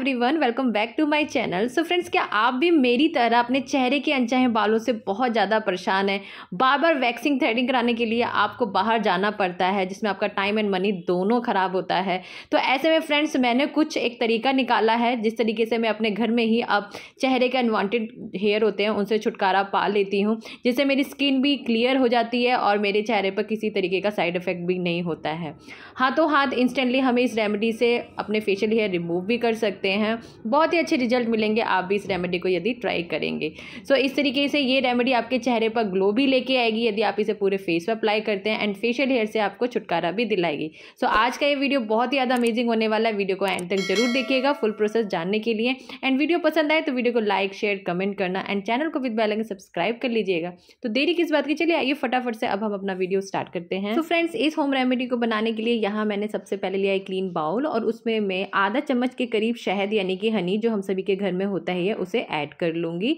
everyone welcome back to my channel so friends क्या आप भी मेरी तरह अपने चेहरे के अनचाहे बालों से बहुत ज़्यादा परेशान हैं बार बार वैक्सिंग थ्रेडिंग कराने के लिए आपको बाहर जाना पड़ता है जिसमें आपका टाइम एंड मनी दोनों ख़राब होता है तो ऐसे में फ्रेंड्स मैंने कुछ एक तरीका निकाला है जिस तरीके से मैं अपने घर में ही अब चेहरे के अनवॉन्टेड हेयर होते हैं उनसे छुटकारा पा लेती हूँ जिससे मेरी स्किन भी क्लियर हो जाती है और मेरे चेहरे पर किसी तरीके का साइड इफ़ेक्ट भी नहीं होता है हाथों हाथ इंस्टेंटली हमें इस रेमेडी से अपने फेशियल हेयर रिमूव भी कर सकते सकते हैं बहुत ही अच्छे रिजल्ट मिलेंगे आप भी इस रेमेडी को यदि ट्राई करेंगे सो so, इस तरीके से ये रेमेडी आपके चेहरे पर ग्लो भी लेके आएगी यदि आप इसे पूरे फेस पर अप्लाई करते हैं एंड फेशियल हेयर से आपको छुटकारा भी दिलाएगी सो so, आज का ये वीडियो बहुत ही ज़्यादा अमेजिंग होने वाला है वीडियो को एंड तक जरूर देखिएगा फुल प्रोसेस जानने के लिए एंड वीडियो पसंद आए तो वीडियो को लाइक शेयर कमेंट करना एंड चैनल को विद बेल सब्सक्राइब कर लीजिएगा तो देरी किस बात की चलिए आइए फटाफट से अब हम अपना वीडियो स्टार्ट करते हैं तो फ्रेंड्स इस होम रेमेडी को बनाने के लिए यहाँ मैंने सबसे पहले लिया एक क्लीन बाउल और उसमें मैं आधा चम्मच के करीब शहद यानी कि हनी जो हम सभी के घर में होता ही है उसे ऐड कर लूँगी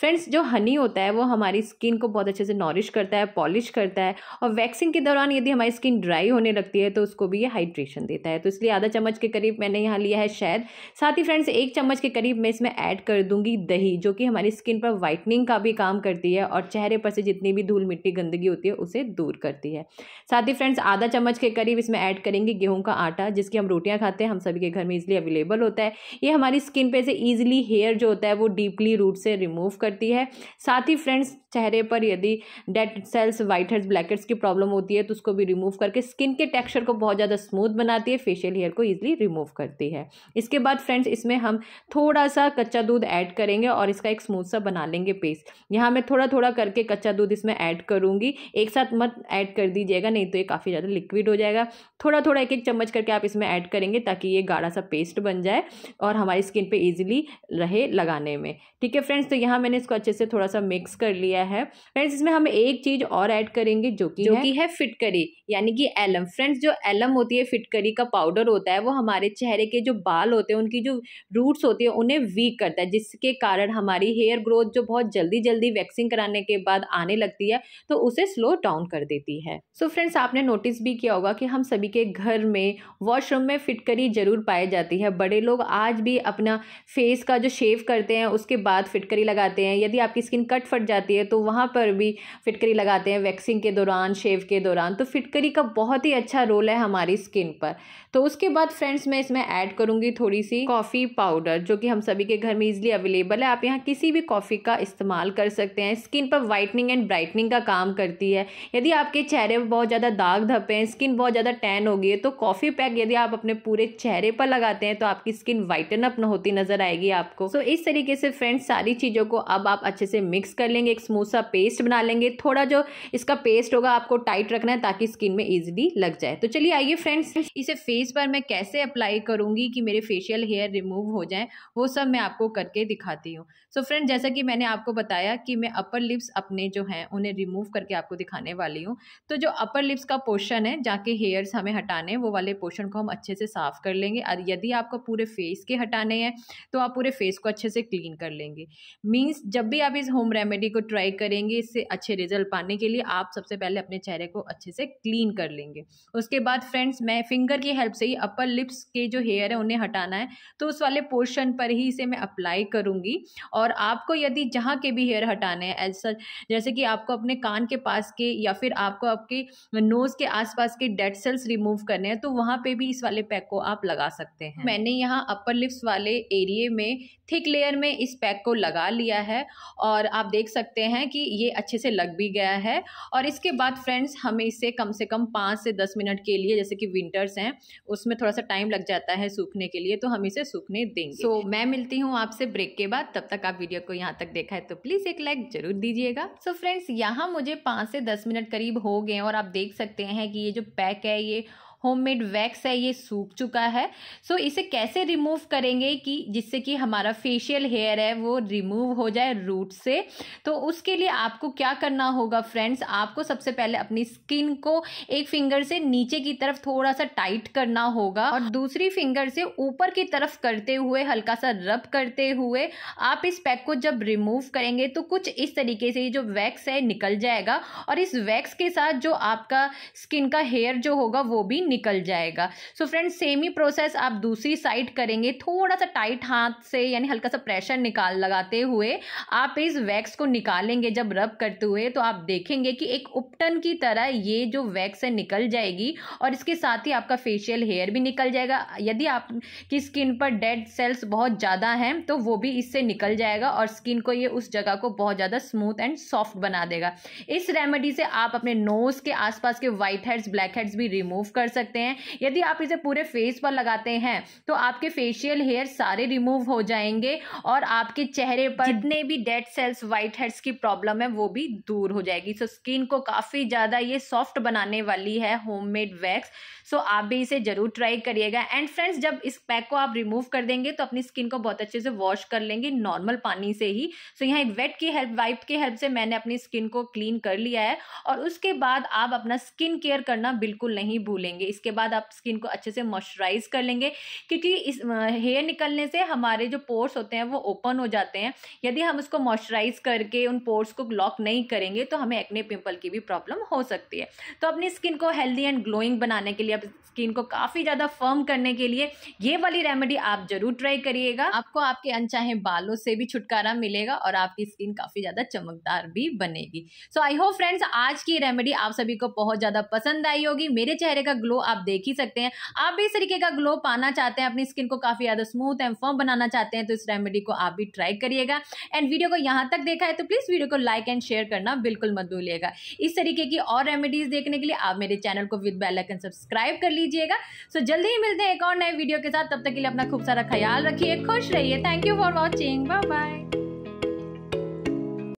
फ्रेंड्स जो हनी होता है वो हमारी स्किन को बहुत अच्छे से नॉरिश करता है पॉलिश करता है और वैक्सिंग के दौरान यदि हमारी स्किन ड्राई होने लगती है तो उसको भी ये हाइड्रेशन देता है तो इसलिए आधा चम्मच के करीब मैंने यहाँ लिया है शहद साथ ही फ्रेंड्स एक चम्मच के करीब मैं इसमें ऐड कर दूँगी दही जो कि हमारी स्किन पर वाइटनिंग का भी काम करती है और चेहरे पर से जितनी भी धूल मिट्टी गंदगी होती है उसे दूर करती है साथ ही फ्रेंड्स आधा चम्मच के करीब इसमें ऐड करेंगे गेहूं का आटा जिसकी हम रोटियां खाते हैं हम सभी के घर में इजली अवेलेबल होता है ये हमारी स्किन पे से ईजिली हेयर जो होता है वो डीपली रूट से रिमूव करती है साथ ही फ्रेंड्स चेहरे पर यदि dead cells white heads black heads की प्रॉब्लम होती है तो उसको भी रिमूव करके स्किन के टेक्सचर को बहुत ज़्यादा स्मूथ बनाती है फेशियल हेयर को ईजिली रिमूव करती है इसके बाद फ्रेंड्स इसमें हम थोड़ा सा कच्चा दूध ऐड करेंगे और इसका एक स्मूथ सा बना लेंगे पेस्ट यहाँ मैं थोड़ा थोड़ा करके कच्चा दूध इसमें ऐड करूँगी एक साथ मत ऐड कर दीजिएगा नहीं तो ये काफ़ी ज़्यादा लिक्विड हो जाएगा थोड़ा थोड़ा एक एक चम्मच करके आप इसमें ऐड करेंगे ताकि ये गाढ़ा सा पेस्ट बन जाए और हमारी स्किन पे इजीली रहे लगाने में ठीक है फ्रेंड्स तो यहाँ मैंने इसको अच्छे से थोड़ा सा मिक्स कर लिया है फ्रेंड्स इसमें हम एक चीज़ और ऐड करेंगे जो कि जो कि है फिटकरी यानी कि एलम फ्रेंड्स जो एलम होती है फिटकरी का पाउडर होता है वो हमारे चेहरे के जो बाल होते हैं उनकी जो रूट्स होती है उन्हें वीक करता है जिसके कारण हमारी हेयर ग्रोथ जो बहुत जल्दी जल्दी वैक्सिंग कराने के बाद आने लगती है तो उसे स्लो डाउन कर देती है सो so फ्रेंड्स आपने नोटिस भी किया होगा कि हम सभी के घर में वॉशरूम में फिटकरी जरूर पाई जाती है बड़े लोग आज भी अपना फेस का जो शेव करते हैं उसके बाद फिटकरी लगाते हैं यदि आपकी स्किन कट फट जाती है तो वहाँ पर भी फिटकरी लगाते हैं वैक्सिंग के दौरान शेव के दौरान तो फिटकरी का बहुत ही अच्छा रोल है हमारी स्किन पर तो उसके बाद फ्रेंड्स मैं इसमें ऐड करूँगी थोड़ी सी कॉफ़ी पाउडर जो कि हम सभी के घर में ईजिली अवेलेबल है आप यहाँ किसी भी कॉफ़ी का इस्तेमाल कर सकते हैं स्किन पर वाइटनिंग एंड ब्राइटनिंग का काम करती है यदि आपके चेहरे पर बहुत ज़्यादा दाग धपे हैं स्किन बहुत ज़्यादा टैन हो गई है तो कॉफ़ी पैक यदि आप अपने पूरे चेहरे पर लगाते हैं तो आपकी स्किन वाइटन अप होती नजर आएगी आपको सो so, इस तरीके से फ्रेंड्स सारी चीज़ों को अब आप अच्छे से मिक्स कर लेंगे एक स्मूथ सा पेस्ट बना लेंगे थोड़ा जो इसका पेस्ट होगा आपको टाइट रखना है ताकि स्किन में इजिली लग जाए तो चलिए आइए फ्रेंड्स इसे फेस पर मैं कैसे अप्लाई करूंगी कि मेरे फेशियल हेयर रिमूव हो जाए वो सब मैं आपको करके दिखाती हूँ सो so, फ्रेंड जैसा कि मैंने आपको बताया कि मैं अपर लिप्स अपने जो हैं उन्हें रिमूव करके आपको दिखाने वाली हूँ तो जो अपर लिप्स का पोर्शन है जाके हेयर्स हमें हटाने वो वाले पोर्शन को हम अच्छे से साफ कर लेंगे और यदि आपका पूरे फेस फेस के हटाने हैं तो आप पूरे फेस को अच्छे से क्लीन कर लेंगे मीन्स जब भी आप इस होम रेमेडी को ट्राई करेंगे इससे अच्छे रिजल्ट पाने के लिए आप सबसे पहले अपने चेहरे को अच्छे से क्लीन कर लेंगे उसके बाद फ्रेंड्स मैं फिंगर की हेल्प से ही अपर लिप्स के जो हेयर है उन्हें हटाना है तो उस वाले पोर्शन पर ही इसे मैं अप्लाई करूँगी और आपको यदि जहाँ के भी हेयर हटाने हैं ऐसा जैसे कि आपको अपने कान के पास के या फिर आपको आपके नोज़ के आसपास के डेड सेल्स रिमूव करने हैं तो वहाँ पे भी इस वाले पैक को आप लगा सकते हैं मैंने यहाँ अपर अपर लिप्स वाले एरिए में थिक लेयर में इस पैक को लगा लिया है और आप देख सकते हैं कि ये अच्छे से लग भी गया है और इसके बाद फ्रेंड्स हमें इसे कम से कम पाँच से दस मिनट के लिए जैसे कि विंटर्स हैं उसमें थोड़ा सा टाइम लग जाता है सूखने के लिए तो हम इसे सूखने देंगे सो so, मैं मिलती हूँ आपसे ब्रेक के बाद तब तक आप वीडियो को यहाँ तक देखा है तो प्लीज़ एक लाइक ज़रूर दीजिएगा सो फ्रेंड्स यहाँ मुझे पाँच से दस मिनट करीब हो गए और आप देख सकते हैं कि ये जो पैक है ये होममेड वैक्स है ये सूख चुका है सो so, इसे कैसे रिमूव करेंगे कि जिससे कि हमारा फेशियल हेयर है वो रिमूव हो जाए रूट से तो उसके लिए आपको क्या करना होगा फ्रेंड्स आपको सबसे पहले अपनी स्किन को एक फिंगर से नीचे की तरफ थोड़ा सा टाइट करना होगा और दूसरी फिंगर से ऊपर की तरफ करते हुए हल्का सा रब करते हुए आप इस पैक को जब रिमूव करेंगे तो कुछ इस तरीके से ये जो वैक्स है निकल जाएगा और इस वैक्स के साथ जो आपका स्किन का हेयर जो होगा वो भी निकल जाएगा सो फ्रेंड्स सेम ही प्रोसेस आप दूसरी साइड करेंगे थोड़ा सा टाइट हाथ से यानी हल्का सा प्रेशर निकाल लगाते हुए आप इस वैक्स को निकालेंगे जब रब करते हुए तो आप देखेंगे कि एक टन की तरह ये जो वैक्स है निकल जाएगी और इसके साथ ही आपका फेशियल हेयर भी निकल जाएगा यदि आपकी स्किन पर डेड सेल्स बहुत ज़्यादा हैं तो वो भी इससे निकल जाएगा और स्किन को ये उस जगह को बहुत ज़्यादा स्मूथ एंड सॉफ्ट बना देगा इस रेमेडी से आप अपने नोज़ के आसपास के वाइट हेड्स ब्लैक हेड्स भी रिमूव कर सकते हैं यदि आप इसे पूरे फेस पर लगाते हैं तो आपके फेशियल हेयर सारे रिमूव हो जाएंगे और आपके चेहरे पर जितने भी डेड सेल्स वाइट हेड्स की प्रॉब्लम है वो भी दूर हो जाएगी सो स्किन को काफ़ी काफ़ी ज़्यादा ये सॉफ्ट बनाने वाली है होममेड वैक्स सो आप भी इसे ज़रूर ट्राई करिएगा एंड फ्रेंड्स जब इस पैक को आप रिमूव कर देंगे तो अपनी स्किन को बहुत अच्छे से वॉश कर लेंगे नॉर्मल पानी से ही सो so, यहाँ एक वेट की हेल्प वाइप की हेल्प से मैंने अपनी स्किन को क्लीन कर लिया है और उसके बाद आप अपना स्किन केयर करना बिल्कुल नहीं भूलेंगे इसके बाद आप स्किन को अच्छे से मॉइस्चराइज कर लेंगे क्योंकि इस हेयर निकलने से हमारे जो पोर्स होते हैं वो ओपन हो जाते हैं यदि हम उसको मॉइस्चराइज करके उन पोर्स को ब्लॉक नहीं करेंगे तो हमें एक्ने पिंपल की भी प्रॉब्लम प्रॉब्लम हो सकती है तो अपनी स्किन को हेल्दी एंड ग्लोइंग बनाने के लिए अब स्किन को काफ़ी ज़्यादा फर्म करने के लिए ये वाली रेमेडी आप जरूर ट्राई करिएगा आपको आपके अनचाहे बालों से भी छुटकारा मिलेगा और आपकी स्किन काफ़ी ज़्यादा चमकदार भी बनेगी सो आई होप फ्रेंड्स आज की रेमेडी आप सभी को बहुत ज़्यादा पसंद आई होगी मेरे चेहरे का ग्लो आप देख ही सकते हैं आप भी इस तरीके का ग्लो पाना चाहते हैं अपनी स्किन को काफ़ी ज़्यादा स्मूथ एंड फर्म बनाना चाहते हैं तो इस रेमेडी को आप भी ट्राई करिएगा एंड वीडियो को यहां तक देखा है तो प्लीज़ वीडियो को लाइक एंड शेयर करना बिल्कुल मत भूलिएगा इस तरीके तरीके की और रेमेडीज देखने के लिए आप मेरे चैनल को विद बेल आइकन सब्सक्राइब कर लीजिएगा सो जल्दी ही मिलते हैं एक और नए वीडियो के साथ तब तक के लिए अपना खूब सारा ख्याल रखिए खुश रहिए thank you for watching bye bye